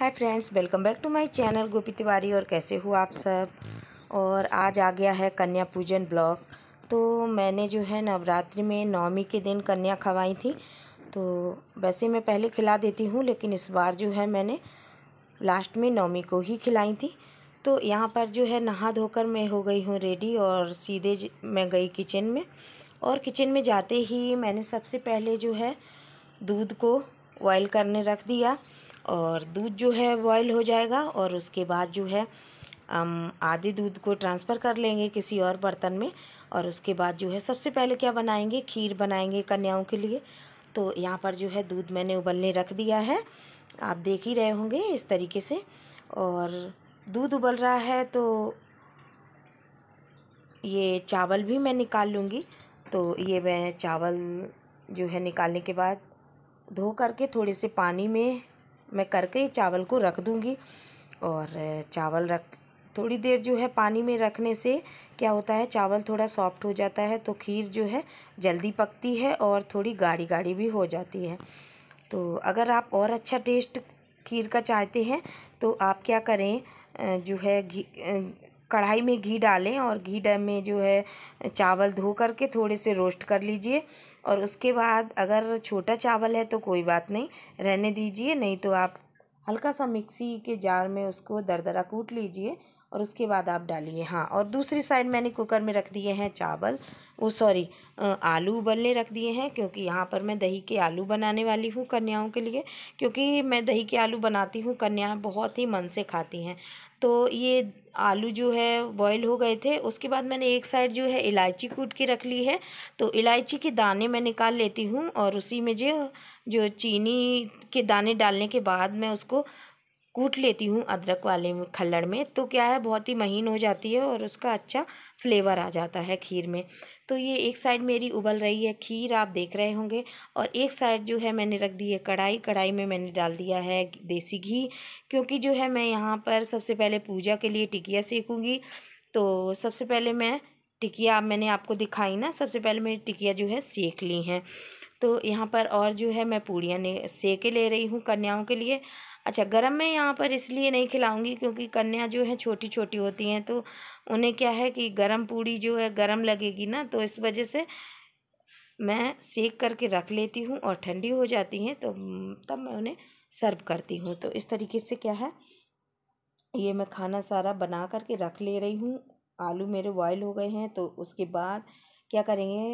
hi friends welcome back to my channel Gopi Tiwari और कैसे हो आप सब और आज आ गया है कन्या पूजन ब्लॉग तो मैंने जो है नवरात्रि में नवमी के दिन कन्या खवाई थी तो वैसे मैं पहले खिला देती हूँ लेकिन इस बार जो है मैंने लास्ट में नवमी को ही खिलाई थी तो यहाँ पर जो है नहा धोकर मैं हो गई हूँ रेडी और सीधे मैं गई किचन में और किचन में जाते ही मैंने सबसे पहले जो है दूध को बॉयल करने रख दिया और दूध जो है बॉयल हो जाएगा और उसके बाद जो है हम आधे दूध को ट्रांसफ़र कर लेंगे किसी और बर्तन में और उसके बाद जो है सबसे पहले क्या बनाएंगे खीर बनाएंगे कन्याओं के लिए तो यहाँ पर जो है दूध मैंने उबलने रख दिया है आप देख ही रहे होंगे इस तरीके से और दूध उबल रहा है तो ये चावल भी मैं निकाल लूँगी तो ये मैं चावल जो है निकालने के बाद धो करके थोड़े से पानी में मैं करके चावल को रख दूँगी और चावल रख थोड़ी देर जो है पानी में रखने से क्या होता है चावल थोड़ा सॉफ्ट हो जाता है तो खीर जो है जल्दी पकती है और थोड़ी गाढ़ी गाढ़ी भी हो जाती है तो अगर आप और अच्छा टेस्ट खीर का चाहते हैं तो आप क्या करें जो है घी कढ़ाई में घी डालें और घी में जो है चावल धो कर के थोड़े से रोस्ट कर लीजिए और उसके बाद अगर छोटा चावल है तो कोई बात नहीं रहने दीजिए नहीं तो आप हल्का सा मिक्सी के जार में उसको दरदरा कूट लीजिए और उसके बाद आप डालिए हाँ और दूसरी साइड मैंने कुकर में रख दिए हैं चावल वो सॉरी आलू उबलने रख दिए हैं क्योंकि यहाँ पर मैं दही के आलू बनाने वाली हूँ कन्याओं के लिए क्योंकि मैं दही के आलू बनाती हूँ कन्याएं बहुत ही मन से खाती हैं तो ये आलू जो है बॉयल हो गए थे उसके बाद मैंने एक साइड जो है इलायची कूट के रख ली है तो इलायची के दाने मैं निकाल लेती हूँ और उसी में जो जो चीनी के दाने डालने के बाद मैं उसको कूट लेती हूँ अदरक वाले में खल्लड़ में तो क्या है बहुत ही महीन हो जाती है और उसका अच्छा फ्लेवर आ जाता है खीर में तो ये एक साइड मेरी उबल रही है खीर आप देख रहे होंगे और एक साइड जो है मैंने रख दी है कढ़ाई कढ़ाई में मैंने डाल दिया है देसी घी क्योंकि जो है मैं यहाँ पर सबसे पहले पूजा के लिए टिकिया सेकूँगी तो सबसे पहले मैं टिकिया मैंने आपको दिखाई ना सबसे पहले मेरी टिकिया जो है सेक ली हैं तो यहाँ पर और जो है मैं पूड़ियाँ ने सेके ले रही हूँ कन्याओं के लिए अच्छा गर्म मैं यहाँ पर इसलिए नहीं खिलाऊंगी क्योंकि कन्या जो है छोटी छोटी होती हैं तो उन्हें क्या है कि गर्म पूड़ी जो है गर्म लगेगी ना तो इस वजह से मैं सेक करके रख लेती हूँ और ठंडी हो जाती हैं तो तब मैं उन्हें सर्व करती हूँ तो इस तरीके से क्या है ये मैं खाना सारा बना करके रख ले रही हूँ आलू मेरे बॉयल हो गए हैं तो उसके बाद क्या करेंगे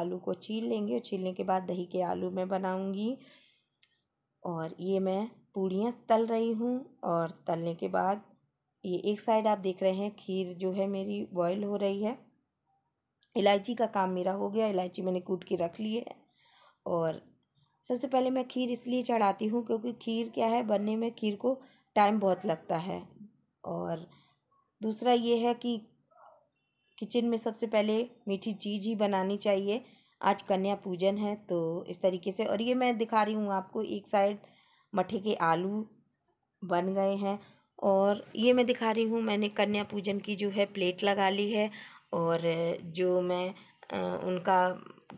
आलू को छील लेंगे और छीलने के बाद दही के आलू मैं बनाऊँगी और ये मैं पूड़ियाँ तल रही हूँ और तलने के बाद ये एक साइड आप देख रहे हैं खीर जो है मेरी बॉयल हो रही है इलायची का काम मेरा हो गया इलायची मैंने कूट के रख ली है और सबसे पहले मैं खीर इसलिए चढ़ाती हूँ क्योंकि खीर क्या है बनने में खीर को टाइम बहुत लगता है और दूसरा ये है कि किचन में सबसे पहले मीठी चीज़ ही बनानी चाहिए आज कन्या पूजन है तो इस तरीके से और ये मैं दिखा रही हूँ आपको एक साइड मठे के आलू बन गए हैं और ये मैं दिखा रही हूँ मैंने कन्या पूजन की जो है प्लेट लगा ली है और जो मैं उनका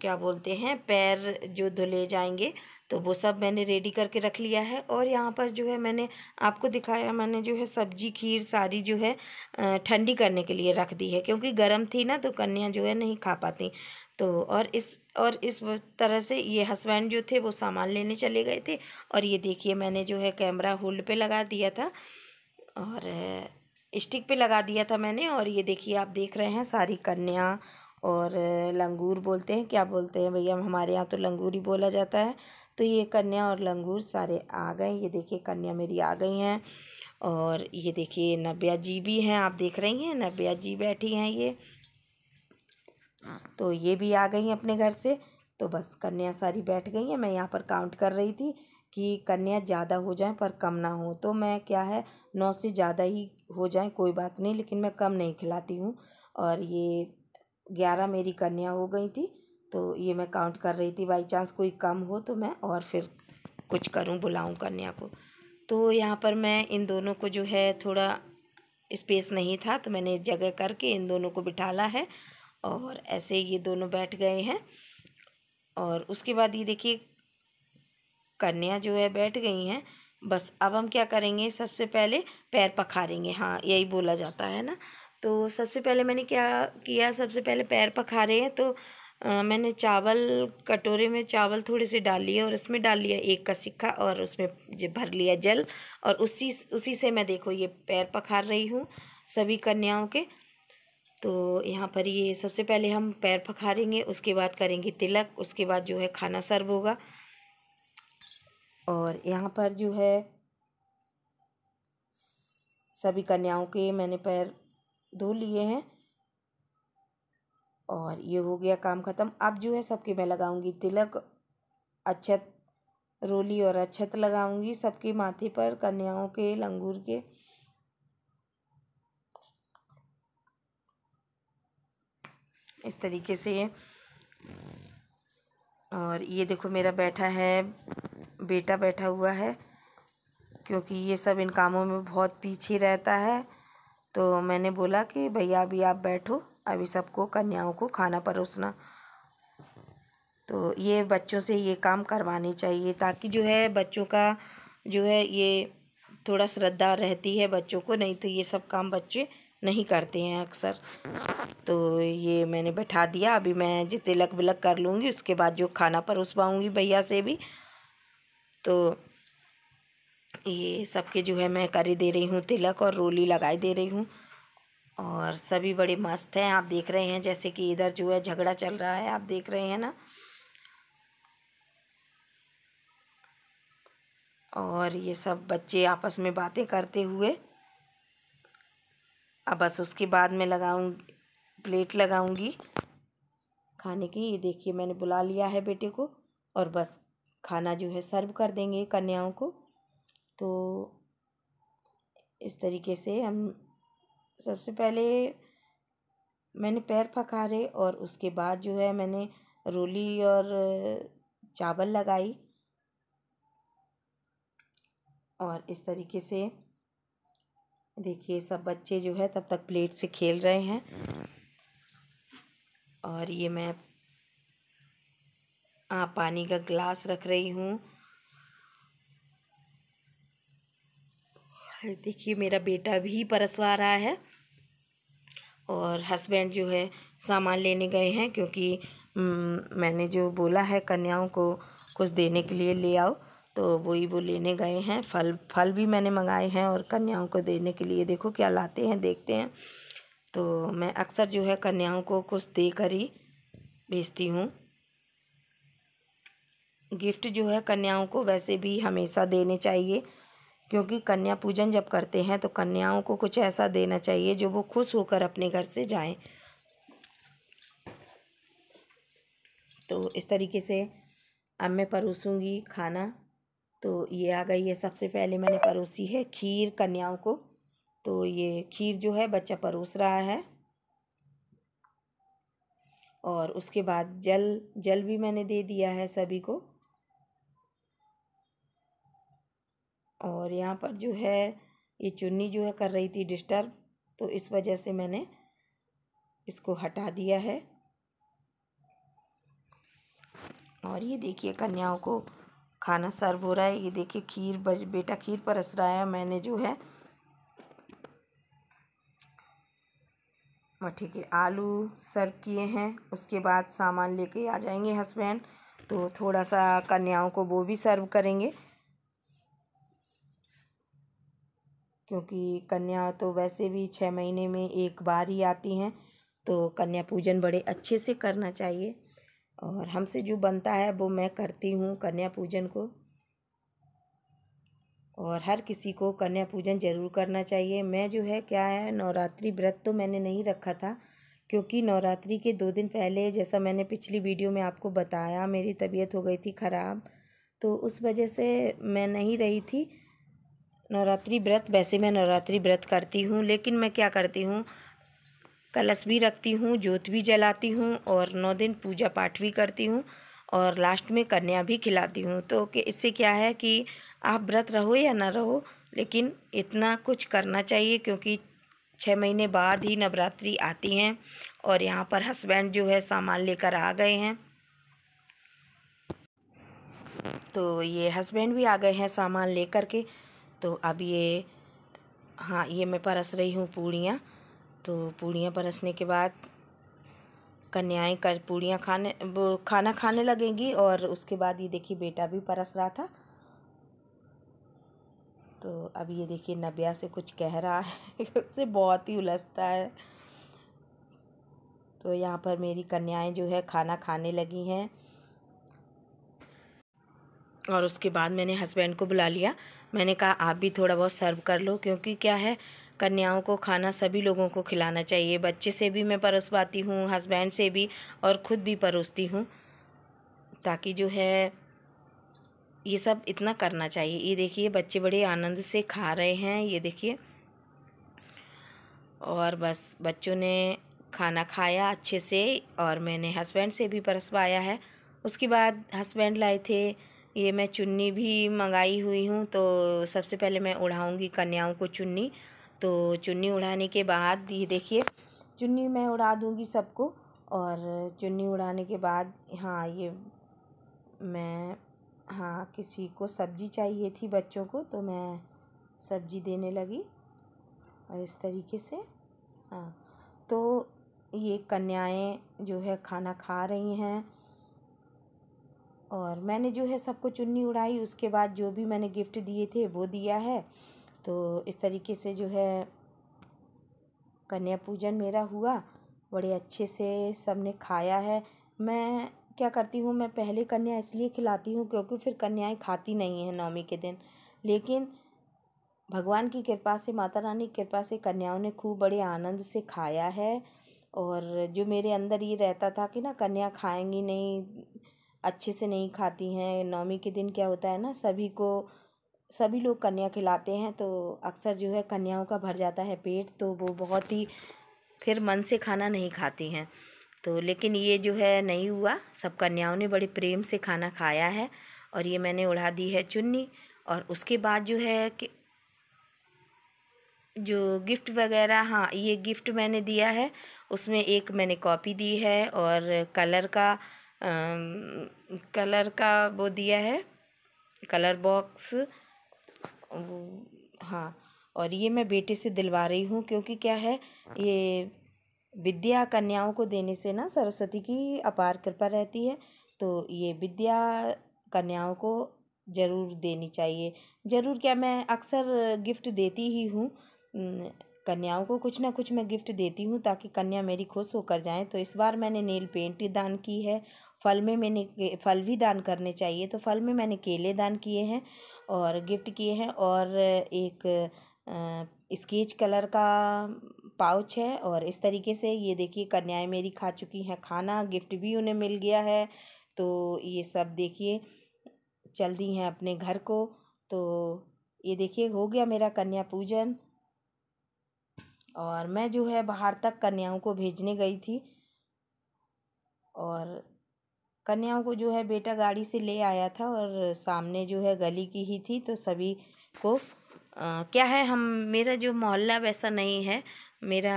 क्या बोलते हैं पैर जो धुले जाएंगे तो वो सब मैंने रेडी करके रख लिया है और यहाँ पर जो है मैंने आपको दिखाया मैंने जो है सब्जी खीर सारी जो है ठंडी करने के लिए रख दी है क्योंकि गर्म थी ना तो कन्या जो है नहीं खा पाती तो और इस और इस तरह से ये हस्बैंड जो थे वो सामान लेने चले गए थे और ये देखिए मैंने जो है कैमरा होल्ड पे लगा दिया था और स्टिक पे लगा दिया था मैंने और ये देखिए आप देख रहे हैं सारी कन्या और लंगूर बोलते हैं क्या बोलते हैं भैया हमारे यहाँ तो लंगूर ही बोला जाता है तो ये कन्या और लंगूर सारे आ गए ये देखिए कन्या मेरी आ गई हैं और ये देखिए नब्या जी भी हैं आप देख रही हैं नब्या जी बैठी हैं ये तो ये भी आ गई अपने घर से तो बस कन्या सारी बैठ गई हैं मैं यहाँ पर काउंट कर रही थी कि कन्या ज़्यादा हो जाए पर कम ना हो तो मैं क्या है नौ से ज़्यादा ही हो जाए कोई बात नहीं लेकिन मैं कम नहीं खिलाती हूँ और ये ग्यारह मेरी कन्या हो गई थी तो ये मैं काउंट कर रही थी बाई चांस कोई कम हो तो मैं और फिर कुछ करूँ बुलाऊँ कन्या को तो यहाँ पर मैं इन दोनों को जो है थोड़ा स्पेस नहीं था तो मैंने जगह करके इन दोनों को बिठाला है और ऐसे ये दोनों बैठ गए हैं और उसके बाद ये देखिए कन्या जो है बैठ गई हैं बस अब हम क्या करेंगे सबसे पहले पैर पखारेंगे हाँ यही बोला जाता है ना तो सबसे पहले मैंने क्या किया सबसे पहले पैर पखारे हैं तो आ, मैंने चावल कटोरे में चावल थोड़े से डाल लिए और उसमें डाल लिया एक का सिक्का और उसमें भर लिया जल और उसी उसी से मैं देखो ये पैर पखार रही हूँ सभी कन्याओं के तो यहाँ पर ये सबसे पहले हम पैर पखारेंगे उसके बाद करेंगे तिलक उसके बाद जो है खाना सर्व होगा और यहाँ पर जो है सभी कन्याओं के मैंने पैर धो लिए हैं और ये हो गया काम ख़त्म अब जो है सबके मैं लगाऊंगी तिलक अच्छत रोली और अच्छत लगाऊंगी सबके माथे पर कन्याओं के लंगूर के इस तरीके से और ये देखो मेरा बैठा है बेटा बैठा हुआ है क्योंकि ये सब इन कामों में बहुत पीछे रहता है तो मैंने बोला कि भैया अभी आप बैठो अभी सबको कन्याओं को खाना परोसना तो ये बच्चों से ये काम करवाने चाहिए ताकि जो है बच्चों का जो है ये थोड़ा श्रद्धा रहती है बच्चों को नहीं तो ये सब काम बच्चे नहीं करते हैं अक्सर तो ये मैंने बैठा दिया अभी मैं जितने लक बिलक कर लूँगी उसके बाद जो खाना परोसवाऊँगी भैया से भी तो ये सबके जो है मैं कर दे रही हूँ तिलक और रोली लगाई दे रही हूँ और सभी बड़े मस्त हैं आप देख रहे हैं जैसे कि इधर जो है झगड़ा चल रहा है आप देख रहे हैं ना और ये सब बच्चे आपस में बातें करते हुए अब बस उसके बाद में लगाऊँ प्लेट लगाऊँगी खाने की ये देखिए मैंने बुला लिया है बेटे को और बस खाना जो है सर्व कर देंगे कन्याओं को तो इस तरीके से हम सबसे पहले मैंने पैर पखारे और उसके बाद जो है मैंने रोली और चावल लगाई और इस तरीके से देखिए सब बच्चे जो है तब तक प्लेट से खेल रहे हैं और ये मैं आ, पानी का ग्लास रख रही हूँ देखिए मेरा बेटा भी परसवा रहा है और हस्बैंड जो है सामान लेने गए हैं क्योंकि मैंने जो बोला है कन्याओं को कुछ देने के लिए ले आओ तो वही वो लेने गए हैं फल फल भी मैंने मंगाए हैं और कन्याओं को देने के लिए देखो क्या लाते हैं देखते हैं तो मैं अक्सर जो है कन्याओं को कुछ दे कर ही भेजती हूँ गिफ्ट जो है कन्याओं को वैसे भी हमेशा देने चाहिए क्योंकि कन्या पूजन जब करते हैं तो कन्याओं को कुछ ऐसा देना चाहिए जो वो खुश होकर अपने घर से जाएं तो इस तरीके से अब मैं परोसूँगी खाना तो ये आ गई है सबसे पहले मैंने परोसी है खीर कन्याओं को तो ये खीर जो है बच्चा परोस रहा है और उसके बाद जल जल भी मैंने दे दिया है सभी को और यहाँ पर जो है ये चुन्नी जो है कर रही थी डिस्टर्ब तो इस वजह से मैंने इसको हटा दिया है और ये देखिए कन्याओं को खाना सर्व हो रहा है ये देखिए खीर बज बेटा खीर परस रहा है मैंने जो है हाँ, ठीक के आलू सर्व किए हैं उसके बाद सामान लेके आ जाएंगे हस्बैंड तो थोड़ा सा कन्याओं को वो भी सर्व करेंगे क्योंकि कन्या तो वैसे भी छः महीने में एक बार ही आती हैं तो कन्या पूजन बड़े अच्छे से करना चाहिए और हमसे जो बनता है वो मैं करती हूँ कन्या पूजन को और हर किसी को कन्या पूजन ज़रूर करना चाहिए मैं जो है क्या है नवरात्रि व्रत तो मैंने नहीं रखा था क्योंकि नवरात्रि के दो दिन पहले जैसा मैंने पिछली वीडियो में आपको बताया मेरी तबीयत हो गई थी ख़राब तो उस वजह से मैं नहीं रही थी नवरात्रि व्रत वैसे मैं नवरात्रि व्रत करती हूँ लेकिन मैं क्या करती हूँ कलश भी रखती हूँ जोत भी जलाती हूँ और नौ दिन पूजा पाठ भी करती हूँ और लास्ट में कन्या भी खिलाती हूँ तो इससे क्या है कि आप व्रत रहो या ना रहो लेकिन इतना कुछ करना चाहिए क्योंकि छः महीने बाद ही नवरात्रि आती हैं और यहाँ पर हस्बैंड जो है सामान लेकर आ गए हैं तो ये हस्बैंड भी आ गए हैं सामान लेकर के तो अब ये हाँ ये मैं परस रही हूँ पूड़ियाँ तो पूड़ियाँ परसने के बाद कन्याएँ कर पूड़ियाँ खाने वो खाना खाने लगेंगी और उसके बाद ये देखिए बेटा भी परस रहा था तो अब ये देखिए नब्या से कुछ कह रहा है उससे बहुत ही उलझता है तो यहाँ पर मेरी कन्याएं जो है खाना खाने लगी हैं और उसके बाद मैंने हस्बैंड को बुला लिया मैंने कहा आप भी थोड़ा बहुत सर्व कर लो क्योंकि क्या है कन्याओं को खाना सभी लोगों को खिलाना चाहिए बच्चे से भी मैं परोस पाती हूँ हस्बैंड से भी और ख़ुद भी परोसती हूँ ताकि जो है ये सब इतना करना चाहिए ये देखिए बच्चे बड़े आनंद से खा रहे हैं ये देखिए और बस बच्चों ने खाना खाया अच्छे से और मैंने हस्बैंड से भी परसवाया है उसके बाद हस्बैंड लाए थे ये मैं चुन्नी भी मंगाई हुई हूँ तो सबसे पहले मैं उड़ाऊँगी कन्याओं को चुन्नी तो चुन्नी उड़ाने के बाद ये देखिए चुन्नी मैं उड़ा दूँगी सबको और चुन्नी उड़ाने के बाद हाँ ये मैं हाँ किसी को सब्ज़ी चाहिए थी बच्चों को तो मैं सब्ज़ी देने लगी और इस तरीके से हाँ तो ये कन्याएं जो है खाना खा रही हैं और मैंने जो है सबको चुन्नी उड़ाई उसके बाद जो भी मैंने गिफ्ट दिए थे वो दिया है तो इस तरीके से जो है कन्या पूजन मेरा हुआ बड़े अच्छे से सब ने खाया है मैं क्या करती हूँ मैं पहले कन्या इसलिए खिलाती हूँ क्योंकि फिर कन्याएं खाती नहीं हैं नवमी के दिन लेकिन भगवान की कृपा से माता रानी की कृपा से कन्याओं ने खूब बड़े आनंद से खाया है और जो मेरे अंदर ये रहता था कि ना कन्या खाएंगी नहीं अच्छे से नहीं खाती हैं नवमी के दिन क्या होता है ना सभी को सभी लोग कन्या खिलाते हैं तो अक्सर जो है कन्याओं का भर जाता है पेट तो वो बहुत ही फिर मन से खाना नहीं खाती हैं तो लेकिन ये जो है नहीं हुआ सब कन्याओं ने बड़े प्रेम से खाना खाया है और ये मैंने उड़ा दी है चुन्नी और उसके बाद जो है कि जो गिफ्ट वगैरह हाँ ये गिफ्ट मैंने दिया है उसमें एक मैंने कॉपी दी है और कलर का आ, कलर का वो दिया है कलर बॉक्स हाँ और ये मैं बेटे से दिलवा रही हूँ क्योंकि क्या है ये विद्या कन्याओं को देने से ना सरस्वती की अपार कृपा रहती है तो ये विद्या कन्याओं को ज़रूर देनी चाहिए ज़रूर क्या मैं अक्सर गिफ्ट देती ही हूँ कन्याओं को कुछ ना कुछ मैं गिफ्ट देती हूँ ताकि कन्या मेरी खुश होकर जाए तो इस बार मैंने नेल पेंट दान की है फल में मैंने फल भी दान करने चाहिए तो फल में मैंने केले दान किए हैं और गिफ्ट किए हैं और एक स्केच कलर का पाउच है और इस तरीके से ये देखिए कन्याएं मेरी खा चुकी हैं खाना गिफ्ट भी उन्हें मिल गया है तो ये सब देखिए चल दी हैं अपने घर को तो ये देखिए हो गया मेरा कन्या पूजन और मैं जो है बाहर तक कन्याओं को भेजने गई थी और कन्याओं को जो है बेटा गाड़ी से ले आया था और सामने जो है गली की ही थी तो सभी को आ, क्या है हम मेरा जो मोहल्ला वैसा नहीं है मेरा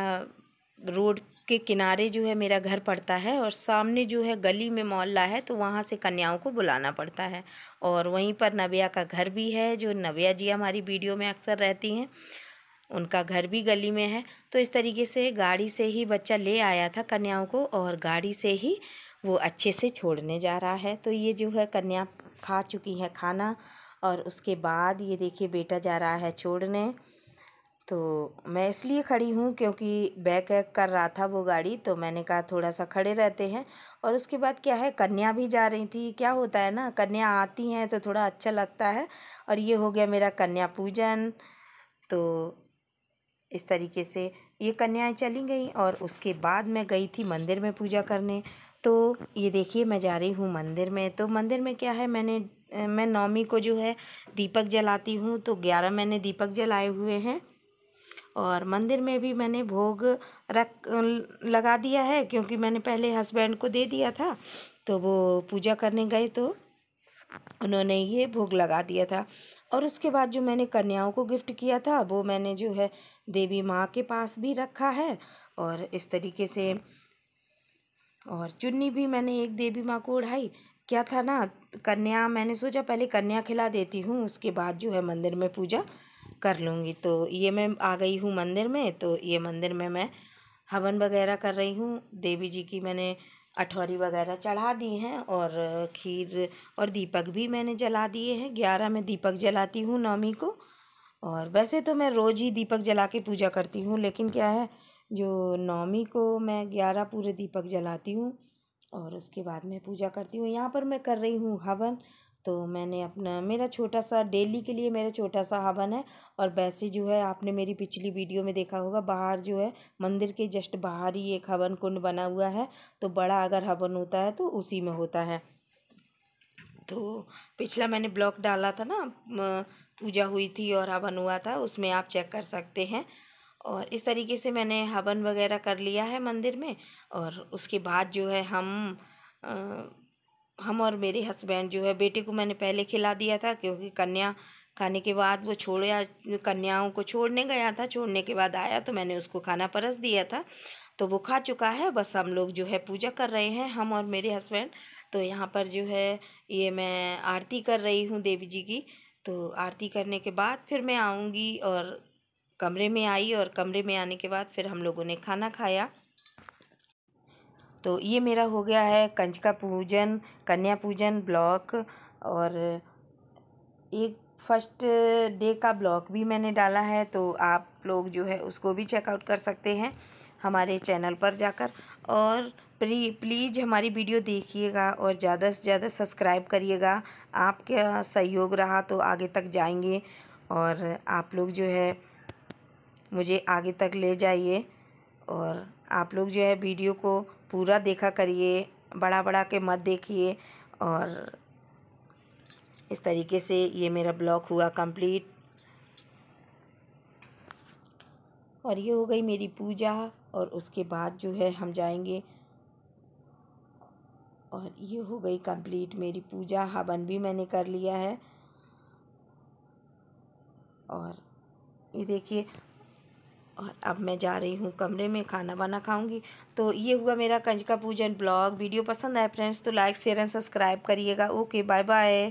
रोड के किनारे जो है मेरा घर पड़ता है और सामने जो है गली में मोहल्ला है तो वहाँ से कन्याओं को बुलाना पड़ता है और वहीं पर नबिया का घर भी है जो नबिया जी हमारी वीडियो में अक्सर रहती हैं उनका घर भी गली में है तो इस तरीके से गाड़ी से ही बच्चा ले आया था कन्याओं को और गाड़ी से ही वो अच्छे से छोड़ने जा रहा है तो ये जो है कन्या खा चुकी है खाना और उसके बाद ये देखिए बेटा जा रहा है छोड़ने तो मैं इसलिए खड़ी हूँ क्योंकि बैक कर रहा था वो गाड़ी तो मैंने कहा थोड़ा सा खड़े रहते हैं और उसके बाद क्या है कन्या भी जा रही थी क्या होता है ना कन्या आती हैं तो थोड़ा अच्छा लगता है और ये हो गया मेरा कन्या पूजन तो इस तरीके से ये कन्याएं चली गई और उसके बाद मैं गई थी मंदिर में पूजा करने तो ये देखिए मैं जा रही हूँ मंदिर में तो मंदिर में क्या है मैंने मैं नौमी को जो है दीपक जलाती हूँ तो ग्यारह मैंने दीपक जलाए हुए हैं और मंदिर में भी मैंने भोग रख लगा दिया है क्योंकि मैंने पहले हस्बैंड को दे दिया था तो वो पूजा करने गए तो उन्होंने ये भोग लगा दिया था और उसके बाद जो मैंने कन्याओं को गिफ्ट किया था वो मैंने जो है देवी माँ के पास भी रखा है और इस तरीके से और चुन्नी भी मैंने एक देवी माँ को उड़ाई क्या था ना कन्या मैंने सोचा पहले कन्या खिला देती हूँ उसके बाद जो है मंदिर में पूजा कर लूँगी तो ये मैं आ गई हूँ मंदिर में तो ये मंदिर में मैं हवन वगैरह कर रही हूँ देवी जी की मैंने अठौरी वगैरह चढ़ा दी हैं और खीर और दीपक भी मैंने जला दिए हैं ग्यारह में दीपक जलाती हूँ नवमी को और वैसे तो मैं रोज़ ही दीपक जला के पूजा करती हूँ लेकिन क्या है जो नौमी को मैं ग्यारह पूरे दीपक जलाती हूँ और उसके बाद मैं पूजा करती हूँ यहाँ पर मैं कर रही हूँ हवन तो मैंने अपना मेरा छोटा सा डेली के लिए मेरा छोटा सा हवन है और वैसे जो है आपने मेरी पिछली वीडियो में देखा होगा बाहर जो है मंदिर के जस्ट बाहर ही एक हवन कुंड बना हुआ है तो बड़ा अगर हवन होता है तो उसी में होता है तो पिछला मैंने ब्लॉग डाला था ना पूजा हुई थी और हवन हुआ था उसमें आप चेक कर सकते हैं और इस तरीके से मैंने हवन वगैरह कर लिया है मंदिर में और उसके बाद जो है हम हम और मेरे हस्बैंड जो है बेटे को मैंने पहले खिला दिया था क्योंकि कन्या खाने के बाद वो छोड़या कन्याओं को छोड़ने गया था छोड़ने के बाद आया तो मैंने उसको खाना परस दिया था तो वो खा चुका है बस हम लोग जो है पूजा कर रहे हैं हम और मेरे हस्बैंड तो यहाँ पर जो है ये मैं आरती कर रही हूँ देवी जी की तो आरती करने के बाद फिर मैं आऊँगी और कमरे में आई और कमरे में आने के बाद फिर हम लोगों ने खाना खाया तो ये मेरा हो गया है का पूजन कन्या पूजन ब्लॉक और एक फर्स्ट डे का ब्लॉग भी मैंने डाला है तो आप लोग जो है उसको भी चेकआउट कर सकते हैं हमारे चैनल पर जाकर और प्री प्लीज़ हमारी वीडियो देखिएगा और ज़्यादा से ज़्यादा सब्सक्राइब करिएगा आपका सहयोग रहा तो आगे तक जाएंगे और आप लोग जो है मुझे आगे तक ले जाइए और आप लोग जो है वीडियो को पूरा देखा करिए बड़ा बड़ा के मत देखिए और इस तरीके से ये मेरा ब्लॉग हुआ कंप्लीट और ये हो गई मेरी पूजा और उसके बाद जो है हम जाएंगे और ये हो गई कंप्लीट मेरी पूजा हवन भी मैंने कर लिया है और ये देखिए और अब मैं जा रही हूँ कमरे में खाना वाना खाऊंगी तो ये हुआ मेरा कंज का पूजन ब्लॉग वीडियो पसंद आए फ्रेंड्स तो लाइक शेयर एंड सब्सक्राइब करिएगा ओके बाय बाय